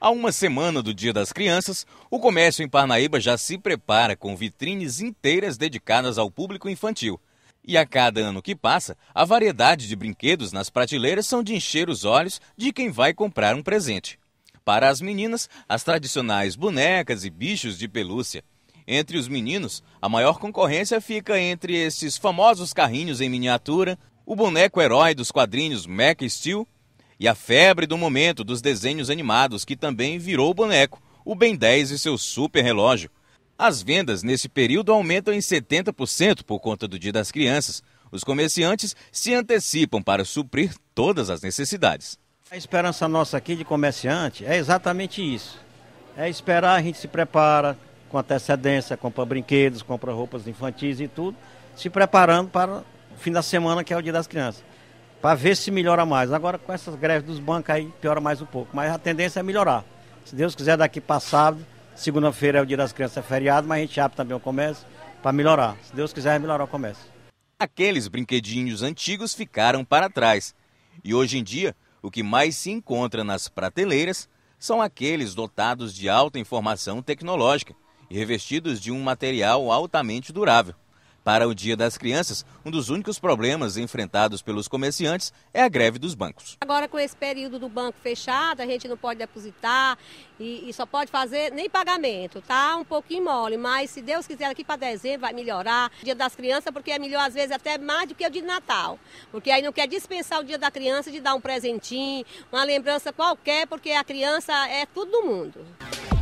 A uma semana do Dia das Crianças, o comércio em Parnaíba já se prepara com vitrines inteiras dedicadas ao público infantil. E a cada ano que passa, a variedade de brinquedos nas prateleiras são de encher os olhos de quem vai comprar um presente. Para as meninas, as tradicionais bonecas e bichos de pelúcia. Entre os meninos, a maior concorrência fica entre esses famosos carrinhos em miniatura, o boneco herói dos quadrinhos Mac Steel e a febre do momento dos desenhos animados, que também virou o boneco, o Ben 10 e seu super relógio. As vendas nesse período aumentam em 70% por conta do Dia das Crianças. Os comerciantes se antecipam para suprir todas as necessidades. A esperança nossa aqui de comerciante é exatamente isso. É esperar, a gente se prepara com antecedência, compra brinquedos, compra roupas infantis e tudo, se preparando para o fim da semana que é o Dia das Crianças para ver se melhora mais. Agora, com essas greves dos bancos, aí piora mais um pouco. Mas a tendência é melhorar. Se Deus quiser, daqui passado segunda-feira é o dia das crianças, é feriado, mas a gente abre também o comércio para melhorar. Se Deus quiser, é melhorar o comércio. Aqueles brinquedinhos antigos ficaram para trás. E hoje em dia, o que mais se encontra nas prateleiras são aqueles dotados de alta informação tecnológica e revestidos de um material altamente durável. Para o Dia das Crianças, um dos únicos problemas enfrentados pelos comerciantes é a greve dos bancos. Agora, com esse período do banco fechado, a gente não pode depositar e, e só pode fazer nem pagamento, tá? Um pouquinho mole, mas se Deus quiser, aqui para dezembro vai melhorar. Dia das Crianças, porque é melhor às vezes até mais do que o de Natal, porque aí não quer dispensar o Dia da Criança de dar um presentinho, uma lembrança qualquer, porque a criança é tudo do mundo.